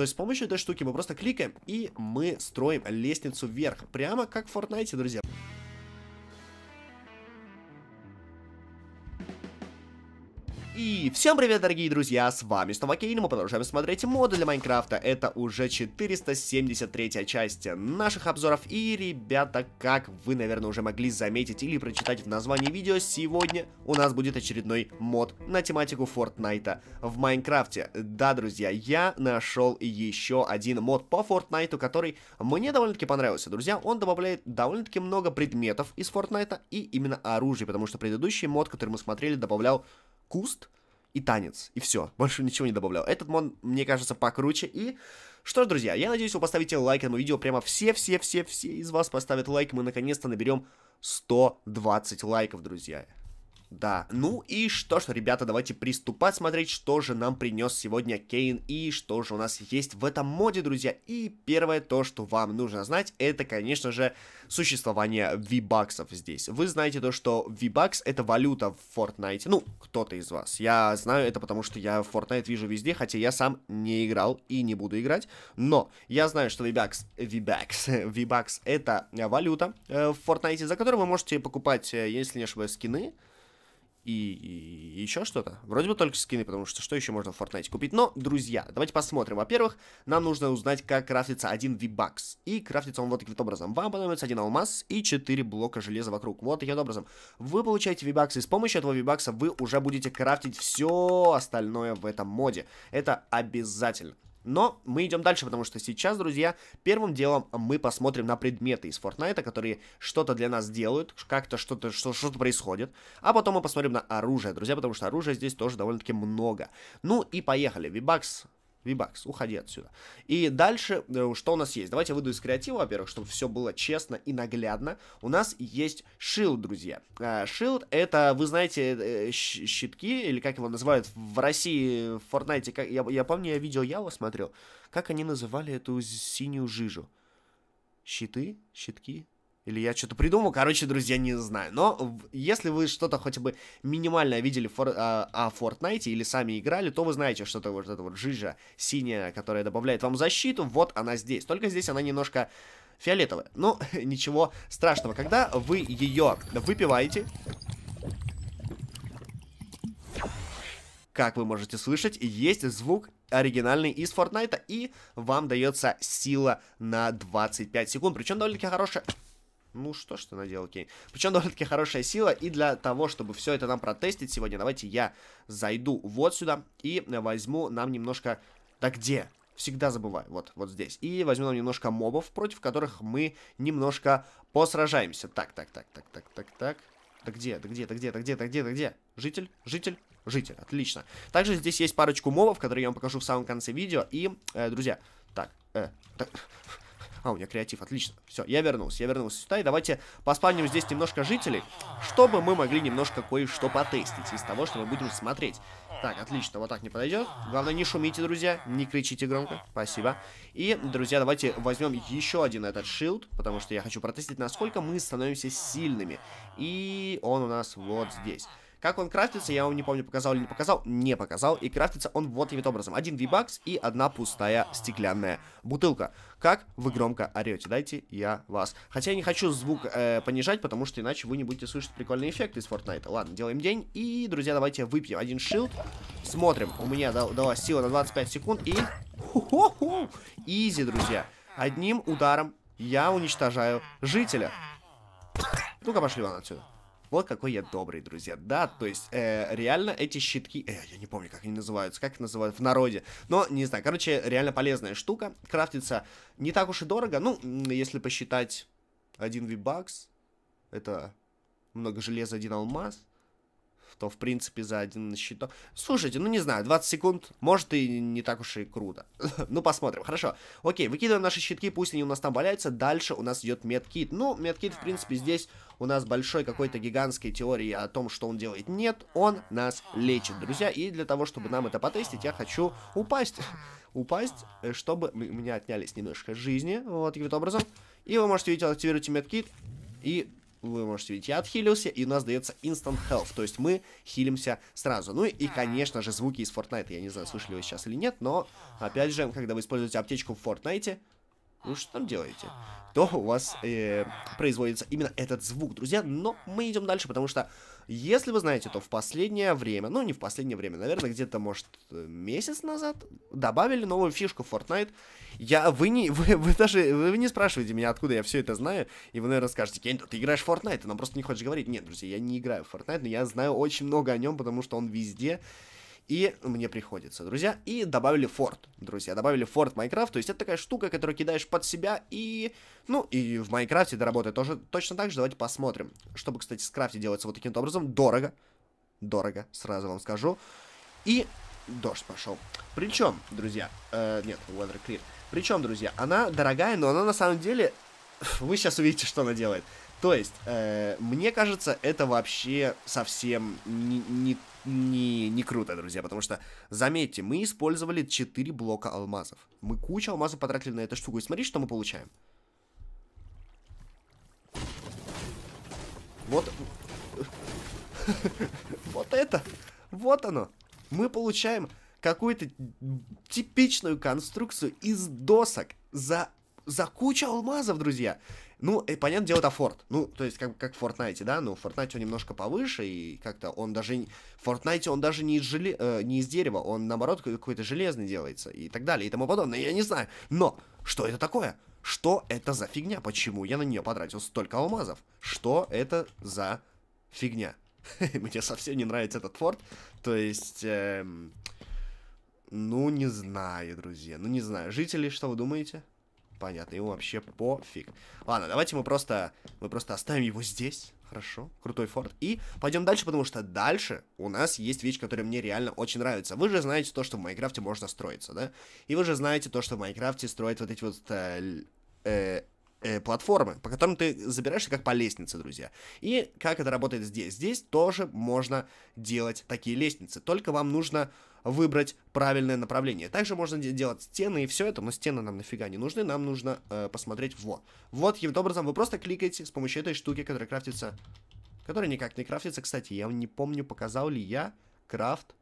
То есть с помощью этой штуки мы просто кликаем, и мы строим лестницу вверх, прямо как в Fortnite, друзья. И всем привет, дорогие друзья, с вами снова Кейн, мы продолжаем смотреть моды для Майнкрафта. Это уже 473 часть наших обзоров. И, ребята, как вы, наверное, уже могли заметить или прочитать в названии видео, сегодня у нас будет очередной мод на тематику Фортнайта в Майнкрафте. Да, друзья, я нашел еще один мод по Фортнайту, который мне довольно-таки понравился. Друзья, он добавляет довольно-таки много предметов из Фортнайта и именно оружия, потому что предыдущий мод, который мы смотрели, добавлял куст и танец, и все, больше ничего не добавлял. Этот мон, мне кажется, покруче, и... Что ж, друзья, я надеюсь, вы поставите лайк этому видео, прямо все-все-все-все из вас поставят лайк, мы наконец-то наберем 120 лайков, друзья. Да, ну и что ж, ребята, давайте приступать смотреть, что же нам принес сегодня Кейн и что же у нас есть в этом моде, друзья. И первое то, что вам нужно знать, это, конечно же, существование V-баксов здесь. Вы знаете то, что V-бакс это валюта в Fortnite, ну, кто-то из вас. Я знаю это потому, что я Fortnite вижу везде, хотя я сам не играл и не буду играть, но я знаю, что V-бакс, V-бакс, V-бакс это валюта э, в Fortnite, за которую вы можете покупать, э, если не ошибаюсь, скины, и, и еще что-то. Вроде бы только скины, потому что что еще можно в Fortnite купить? Но, друзья, давайте посмотрим. Во-первых, нам нужно узнать, как крафтится один V-Bucks. И крафтится он вот таким образом. Вам понадобится один алмаз и 4 блока железа вокруг. Вот таким образом. Вы получаете V-Bucks, и с помощью этого V-Bucks вы уже будете крафтить все остальное в этом моде. Это обязательно. Но мы идем дальше, потому что сейчас, друзья, первым делом мы посмотрим на предметы из Фортнайта, которые что-то для нас делают, как-то что-то что что происходит. А потом мы посмотрим на оружие, друзья, потому что оружия здесь тоже довольно-таки много. Ну и поехали. Вибакс V-Bucks, уходи отсюда. И дальше, э, что у нас есть? Давайте я выйду из креатива, во-первых, чтобы все было честно и наглядно. У нас есть Shield, друзья. Э, Shield это, вы знаете, э, щитки, или как его называют в России, в Fortnite. Как, я, я помню, я видео Ява смотрел, как они называли эту синюю жижу. Щиты? Щитки? Или я что-то придумал, короче, друзья, не знаю. Но если вы что-то хотя бы минимальное видели фор, а, о Fortnite или сами играли, то вы знаете, что это вот эта вот жижа синяя, которая добавляет вам защиту, вот она здесь. Только здесь она немножко фиолетовая. Ну, ничего страшного. Когда вы ее выпиваете... Как вы можете слышать, есть звук оригинальный из Фортнайта, и вам дается сила на 25 секунд. Причем довольно-таки хорошая. Ну что ж ты наделал, Кейн? Причем довольно-таки хорошая сила. И для того, чтобы все это нам протестить сегодня, давайте я зайду вот сюда и возьму нам немножко... Да где? Всегда забываю. Вот, вот здесь. И возьму нам немножко мобов, против которых мы немножко посражаемся. Так, так, так, так, так, так, так. Да где, да где, да где, да где, да где, да где? Житель, житель, житель. Отлично. Также здесь есть парочку мобов, которые я вам покажу в самом конце видео. И, э, друзья, так, э, так... А, у меня креатив, отлично. Все, я вернулся, я вернулся сюда. И давайте поспавним здесь немножко жителей, чтобы мы могли немножко кое-что потестить из того, что мы будем смотреть. Так, отлично, вот так не подойдет. Главное, не шумите, друзья, не кричите громко. Спасибо. И, друзья, давайте возьмем еще один этот шилд, потому что я хочу протестить, насколько мы становимся сильными. И он у нас вот здесь. Как он крафтится, я вам не помню, показал или не показал. Не показал. И крафтится он вот таким образом. Один V-бакс и одна пустая стеклянная бутылка. Как вы громко орете. Дайте я вас. Хотя я не хочу звук э, понижать, потому что иначе вы не будете слышать прикольные эффекты из Fortnite. Ладно, делаем день. И, друзья, давайте выпьем один шилд. Смотрим. У меня дала сила на 25 секунд. И... хо Изи, друзья. Одним ударом я уничтожаю жителя. Ну-ка, пошли вон отсюда. Вот какой я добрый, друзья. Да, то есть э, реально эти щитки, э, я не помню, как они называются, как их называют в народе, но не знаю. Короче, реально полезная штука. Крафтится не так уж и дорого. Ну, если посчитать один V-бакс, это много железа, один алмаз то, в принципе, за один щиток... Слушайте, ну не знаю, 20 секунд, может, и не так уж и круто. ну, посмотрим. Хорошо. Окей, выкидываем наши щитки, пусть они у нас там валяются. Дальше у нас идет медкит. Ну, медкит, в принципе, здесь у нас большой какой-то гигантской теории о том, что он делает. Нет, он нас лечит, друзья. И для того, чтобы нам это потестить, я хочу упасть. упасть, э, чтобы у меня отнялись немножко жизни. Вот, таким вот образом. И вы можете видеть, активируйте медкит. И вы можете видеть, я отхилился, и у нас дается instant health, то есть мы хилимся сразу. Ну и, конечно же, звуки из Fortnite, я не знаю, слышали вы сейчас или нет, но, опять же, когда вы используете аптечку в Fortnite, ну что там делаете, то у вас э, производится именно этот звук, друзья. Но мы идем дальше, потому что если вы знаете, то в последнее время, ну не в последнее время, наверное, где-то, может, месяц назад добавили новую фишку в Fortnite. Я, вы, не, вы, вы даже вы не спрашиваете меня, откуда я все это знаю, и вы, наверное, скажете, Кень, ты играешь в Fortnite, ты нам просто не хочешь говорить. Нет, друзья, я не играю в Fortnite, но я знаю очень много о нем, потому что он везде, и мне приходится, друзья. И добавили форт, друзья. Добавили форт Майнкрафт. То есть это такая штука, которую кидаешь под себя. И, ну, и в Майнкрафте это работает тоже точно так же. Давайте посмотрим. Чтобы, кстати, скрафтить делается вот таким образом. Дорого. Дорого, сразу вам скажу. И дождь пошел. Причем, друзья... Э, нет, Weather Clear. Причем, друзья, она дорогая, но она на самом деле... Вы сейчас увидите, что она делает. То есть, э, мне кажется, это вообще совсем не, не не, не круто, друзья, потому что, заметьте, мы использовали 4 блока алмазов. Мы кучу алмазов потратили на эту штуку, и смотри, что мы получаем. Вот... вот это! Вот оно! Мы получаем какую-то типичную конструкцию из досок за, за кучу алмазов, друзья. Ну, и понятное дело, это Форд. Ну, то есть, как, как в Fortnite, да, но ну, в Fortnite он немножко повыше, и как-то он даже... Не... В Fortnite он даже не из, желе... э, не из дерева, он, наоборот, какой-то железный делается, и так далее, и тому подобное, я не знаю. Но, что это такое? Что это за фигня? Почему я на нее потратил столько алмазов? Что это за фигня? Мне совсем не нравится этот форт. То есть... Эм... Ну, не знаю, друзья. Ну, не знаю. Жители, что вы думаете? Понятно, ему вообще пофиг. Ладно, давайте мы просто, мы просто оставим его здесь. Хорошо, крутой форт. И пойдем дальше, потому что дальше у нас есть вещь, которая мне реально очень нравится. Вы же знаете то, что в Майнкрафте можно строиться, да? И вы же знаете то, что в Майнкрафте строят вот эти вот э, э, э, платформы, по которым ты забираешься как по лестнице, друзья. И как это работает здесь? Здесь тоже можно делать такие лестницы, только вам нужно выбрать правильное направление. Также можно делать стены и все это, но стены нам нафига не нужны, нам нужно э, посмотреть во. Вот, таким образом, вы просто кликаете с помощью этой штуки, которая крафтится... Которая никак не крафтится. Кстати, я не помню, показал ли я крафт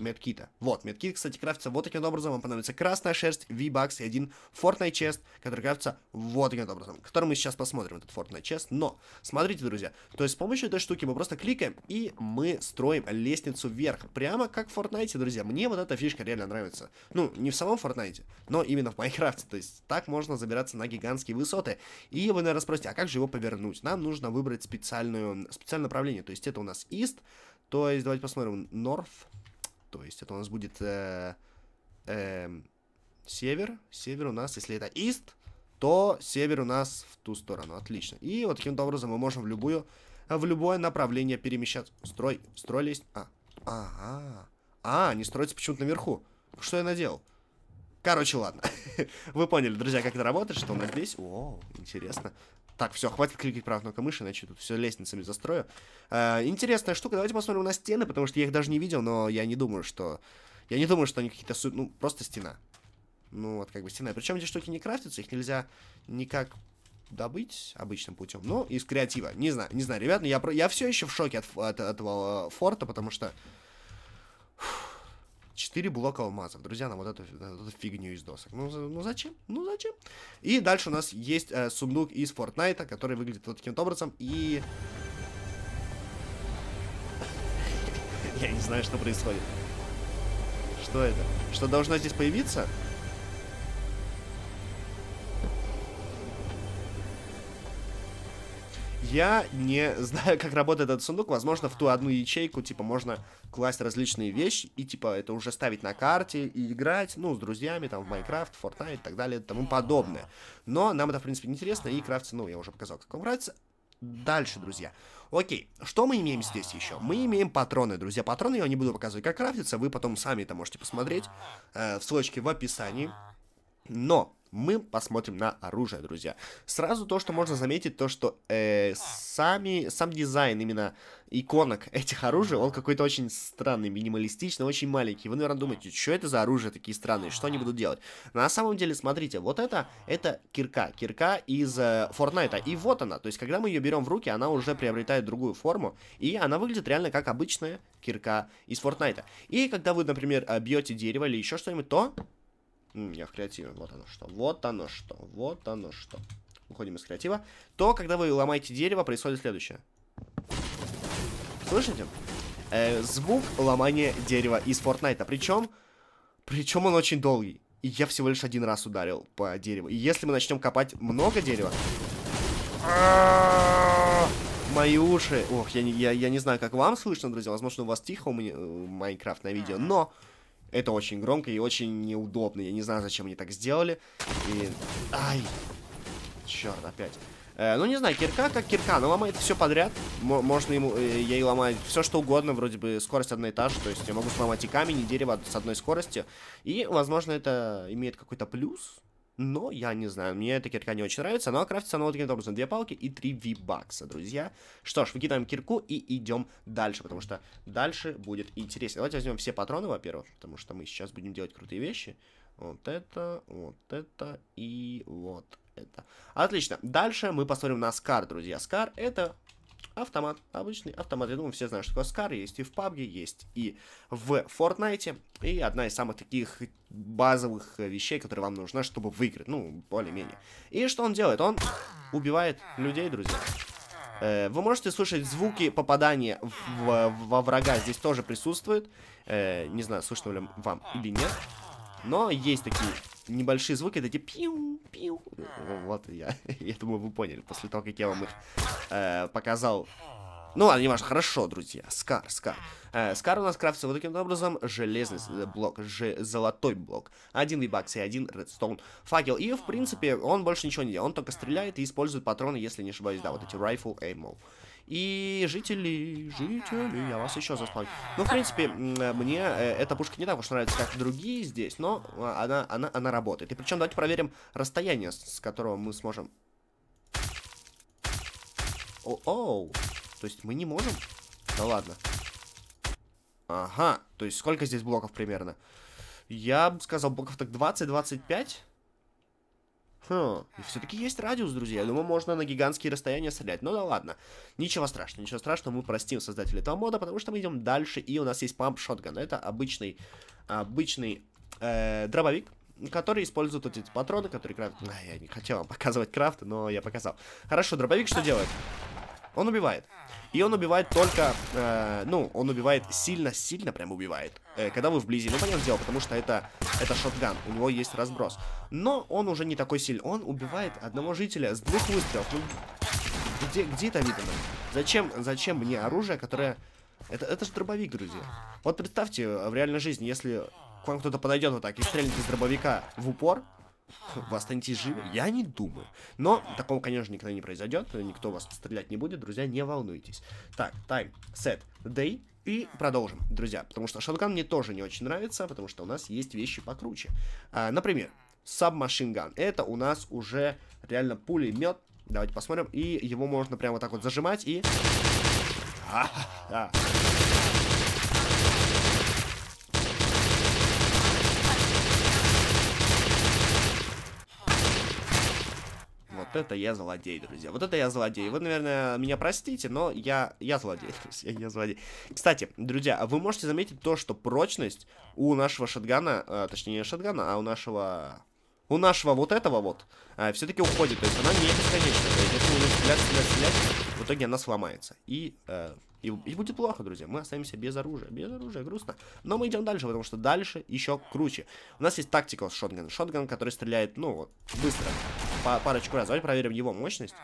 медкита. Вот, медкит, кстати, крафтится вот таким образом. Вам понадобится красная шерсть, V-Bucks и один Fortnite чест который крафтится вот таким образом, который мы сейчас посмотрим, этот Fortnite чест Но, смотрите, друзья, то есть с помощью этой штуки мы просто кликаем, и мы строим лестницу вверх. Прямо как в Fortnite, друзья. Мне вот эта фишка реально нравится. Ну, не в самом Fortnite, но именно в Майнкрафте. То есть так можно забираться на гигантские высоты. И вы, наверное, спросите, а как же его повернуть? Нам нужно выбрать специальную, специальное направление. То есть это у нас East, то есть давайте посмотрим, North... То есть это у нас будет э, э, север. Север у нас, если это ист то север у нас в ту сторону. Отлично. И вот таким образом мы можем в любую, в любое направление перемещать Строй, строились. А, ага. А, они строятся почему-то наверху. Что я наделал? Короче, ладно. Вы поняли, друзья, как это работает, что у нас здесь... О, интересно. Так, все, хватит кликать правой кнопкой мыши, иначе тут все лестницами застрою. Э, интересная штука, давайте посмотрим на стены, потому что я их даже не видел, но я не думаю, что... Я не думаю, что они какие-то... Ну, просто стена. Ну, вот как бы стена. Причем эти штуки не крафтятся, их нельзя никак добыть обычным путем. Ну, из креатива. Не знаю, не знаю, ребят, но ну, я, я все еще в шоке от, от, от этого э, форта, потому что... 4 блока алмазов. Друзья, на вот эту, эту фигню из досок. Ну, ну зачем? Ну зачем? И дальше у нас есть э, сундук из Фортнайта, который выглядит вот таким вот образом. И... Я не знаю, что происходит. Что это? Что должно здесь появиться? Я не знаю, как работает этот сундук. Возможно, в ту одну ячейку, типа, можно класть различные вещи и, типа, это уже ставить на карте и играть, ну, с друзьями, там, в Майнкрафт, Fortnite и так далее тому подобное. Но нам это, в принципе, не интересно и крафтится, ну, я уже показал, как он крафтится. Дальше, друзья. Окей, что мы имеем здесь еще? Мы имеем патроны, друзья. Патроны я не буду показывать, как крафтится, вы потом сами это можете посмотреть э, в ссылочке в описании. Но мы посмотрим на оружие, друзья. Сразу то, что можно заметить, то, что э, сами, сам дизайн именно иконок этих оружий, он какой-то очень странный, минималистичный, очень маленький. Вы, наверное, думаете, что это за оружие такие странные, что они будут делать? На самом деле, смотрите, вот это, это кирка, кирка из э, Fortnite, и вот она, то есть, когда мы ее берем в руки, она уже приобретает другую форму, и она выглядит реально как обычная кирка из Fortnite. И когда вы, например, э, бьете дерево или еще что-нибудь, то я в креативе. Вот оно что. Вот оно что. Вот оно что. Уходим из креатива. То, когда вы ломаете дерево, происходит следующее. Слышите? Э, звук ломания дерева из Фортнайта. Причем, причем он очень долгий. И я всего лишь один раз ударил по дереву. И если мы начнем копать много дерева... Мои уши... Ох, я, я, я не знаю, как вам слышно, друзья. Возможно, у вас тихо у меня э, Майнкрафт на видео. Но это очень громко и очень неудобно. Я не знаю, зачем они так сделали. И... Ай! Черт, опять. Э, ну, не знаю, кирка как кирка. Она ломает все подряд. М можно ему, э, ей ломать все, что угодно. Вроде бы скорость одна и та же. То есть я могу сломать и камень, и дерево с одной скорости. И, возможно, это имеет какой-то плюс. Но я не знаю, мне такие ткани очень нравится Но крафтится оно вот таким образом. Две палки и три V-бакса, друзья. Что ж, выкидаем кирку и идем дальше, потому что дальше будет интереснее Давайте возьмем все патроны, во-первых, потому что мы сейчас будем делать крутые вещи. Вот это, вот это и вот это. Отлично. Дальше мы посмотрим на Скар, друзья. Скар это автомат, обычный автомат. Я думаю, все знают, что такое Скар, есть и в PUBG, есть и в Fortnite. И одна из самых таких базовых вещей, которые вам нужна, чтобы выиграть, ну, более-менее. И что он делает? Он убивает людей, друзья. Э, вы можете слышать звуки попадания в, в, во врага, здесь тоже присутствует. Э, не знаю, слышно ли вам или нет. Но есть такие небольшие звуки, это типа пиу-пиу. Вот я, я думаю, вы поняли, после того, как я вам их э, показал. Ну ладно, не важно, хорошо, друзья. Скар, Скар. Э, скар у нас крафтится вот таким образом. Железный э, блок, же, золотой блок. Один вибакс и один редстоун факел. И, в принципе, он больше ничего не делает. Он только стреляет и использует патроны, если не ошибаюсь, да, вот эти rifle ammo. И жители, жители, я вас еще заспал. Ну, в принципе, мне э, эта пушка не так уж нравится, как другие здесь, но она, она, она работает. И причем давайте проверим расстояние, с которого мы сможем... О-оу! То есть мы не можем? Да ладно. Ага, то есть сколько здесь блоков примерно? Я бы сказал блоков так 20-25. Хм. А. И все-таки есть радиус, друзья. Я думаю, можно на гигантские расстояния стрелять. Ну да ладно. Ничего страшного, ничего страшного. Мы простим создателя этого мода, потому что мы идем дальше. И у нас есть памп шотган. Это обычный, обычный э, дробовик, который используют вот эти патроны, которые крафт... А, я не хотел вам показывать крафт, но я показал. Хорошо, дробовик что делает? Он убивает. И он убивает только... Э, ну, он убивает сильно-сильно прям убивает. Э, когда вы вблизи. Ну, понятное дело, потому что это, это шотган. У него есть разброс. Но он уже не такой сильный. Он убивает одного жителя с двух выстрелов. Ну, где, где это видно? Зачем, зачем мне оружие, которое... Это, это же дробовик, друзья. Вот представьте, э, в реальной жизни, если к вам кто-то подойдет вот так и стрельнет из дробовика в упор, вы останетесь живы? Я не думаю. Но такого, конечно, никогда не произойдет, никто вас стрелять не будет, друзья, не волнуйтесь. Так, time, set, day, и продолжим, друзья, потому что шотган мне тоже не очень нравится, потому что у нас есть вещи покруче. А, например, submachine gun. Это у нас уже реально пулемет. Давайте посмотрим. И его можно прямо вот так вот зажимать и... А -а -а. это я злодей, друзья. Вот это я злодей. Вы, наверное, меня простите, но я, я злодей, друзья, я злодей. Кстати, друзья, а вы можете заметить то, что прочность у нашего шатгана, э, точнее не шотгана, а у нашего... У нашего вот этого вот э, все-таки уходит, то есть она не бесконечная. То есть если стрелять, стрелять, стрелять, в итоге она сломается. И э, и, и будет плохо, друзья. Мы останемся без оружия. Без оружия, грустно. Но мы идем дальше, потому что дальше еще круче. У нас есть тактикал шотган. Шотган, который стреляет, ну, вот, быстро. По парочку раз. Давайте проверим его мощность.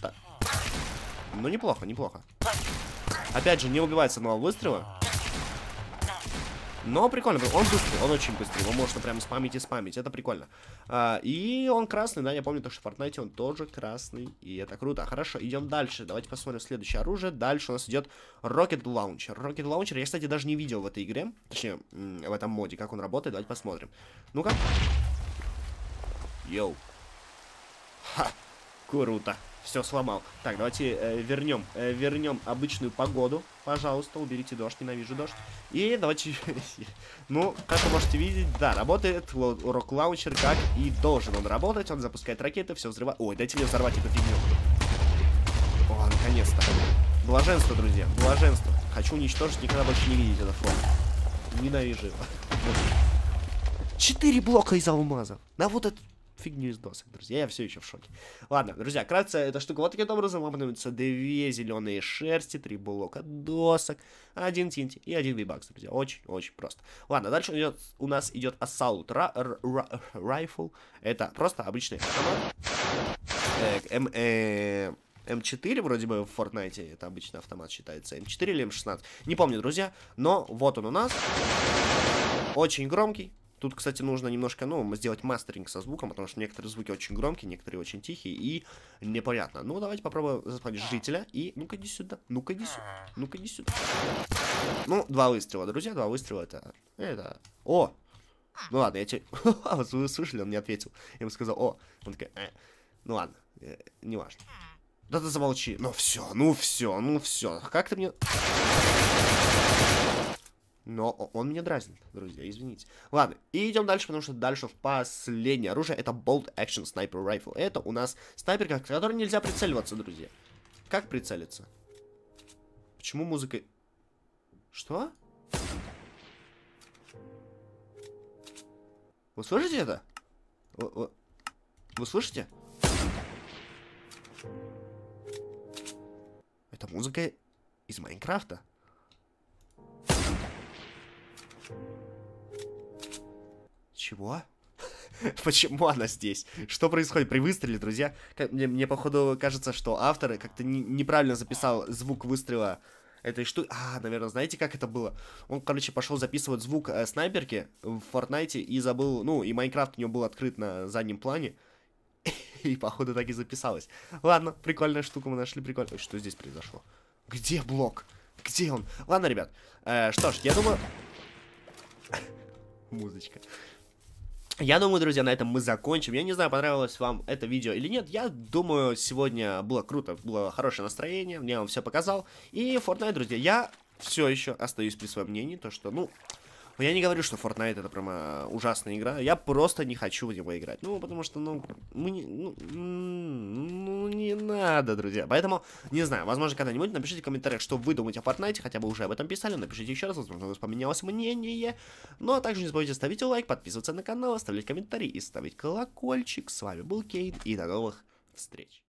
Так. Ну, неплохо, неплохо. Опять же, не убивается с одного выстрела. Но прикольно, он быстрый, он очень быстрый, его можно прямо спамить и спамить, это прикольно. А, и он красный, да, я помню то, что в Fortnite он тоже красный, и это круто. Хорошо, идем дальше, давайте посмотрим следующее оружие. Дальше у нас идет Rocket Launcher. Rocket Launcher я, кстати, даже не видел в этой игре, точнее, в этом моде, как он работает, давайте посмотрим. Ну-ка. Йоу. Ха, круто. Все сломал. Так, давайте э, вернем, э, вернем обычную погоду. Пожалуйста, уберите дождь, ненавижу дождь. И давайте... ну, как вы можете видеть, да, работает урок лаунчер, как и должен он работать. Он запускает ракеты, все взрывает. Ой, дайте мне взорвать эту фигню. О, наконец-то. Блаженство, друзья, блаженство. Хочу уничтожить, никогда больше не видеть этот фон. Ненавижу его. Четыре блока из алмазов. На вот этот фигню из досок, друзья. Я все еще в шоке. Ладно, друзья, кратце эта штука вот таким образом обновится. Две зеленые шерсти, три блока досок, один тинти и один вибакс, друзья. Очень-очень просто. Ладно, дальше идет, у нас идет ассалт райфл. Это просто обычный автомат. М4 вроде бы в Fortnite, это обычный автомат считается, М4 или М16, не помню, друзья, но вот он у нас, очень громкий, Тут, кстати, нужно немножко, ну, сделать мастеринг со звуком, потому что некоторые звуки очень громкие, некоторые очень тихие и непонятно. Ну, давайте попробуем заспавнить жителя и... Ну-ка, иди сюда, ну-ка, иди сюда, ну-ка, иди сюда. Ну, два выстрела, друзья, два выстрела, это... Это... О! Ну ладно, я тебе... А, вы слышали, он мне ответил. Я ему сказал, о! Он такой, э. Ну ладно, э, не важно. Да ты замолчи. Ну все, ну все, ну все. Как ты мне... Но он меня дразнит, друзья, извините. Ладно, идем дальше, потому что дальше в последнее оружие. Это Bolt Action Sniper Rifle. Это у нас снайперка, к которой нельзя прицеливаться, друзья. Как прицелиться? Почему музыка... Что? Вы слышите это? Вы, вы слышите? Это музыка из Майнкрафта. Чего? Почему она здесь? Что происходит при выстреле, друзья? Мне, мне походу, кажется, что автор э, как-то не, неправильно записал звук выстрела этой штуки. А, наверное, знаете, как это было? Он, короче, пошел записывать звук э, снайперки в Фортнайте и забыл, ну, и Майнкрафт у него был открыт на заднем плане. И, походу, так и записалось. Ладно, прикольная штука, мы нашли прикольно. Что здесь произошло? Где блок? Где он? Ладно, ребят, э, что ж, я думаю музычка. Я думаю, друзья, на этом мы закончим. Я не знаю, понравилось вам это видео или нет. Я думаю, сегодня было круто, было хорошее настроение, Мне вам все показал. И Fortnite, друзья, я все еще остаюсь при своем мнении, то что, ну, я не говорю, что Fortnite это прямо э, ужасная игра. Я просто не хочу в него играть. Ну, потому что, ну, мне, ну, ну, не надо, друзья. Поэтому, не знаю, возможно, когда-нибудь напишите в комментариях, что вы думаете о Fortnite, хотя бы уже об этом писали. Напишите еще раз, возможно, у вас поменялось мнение. Ну, а также не забудьте ставить лайк, подписываться на канал, оставлять комментарии и ставить колокольчик. С вами был Кейн, и до новых встреч.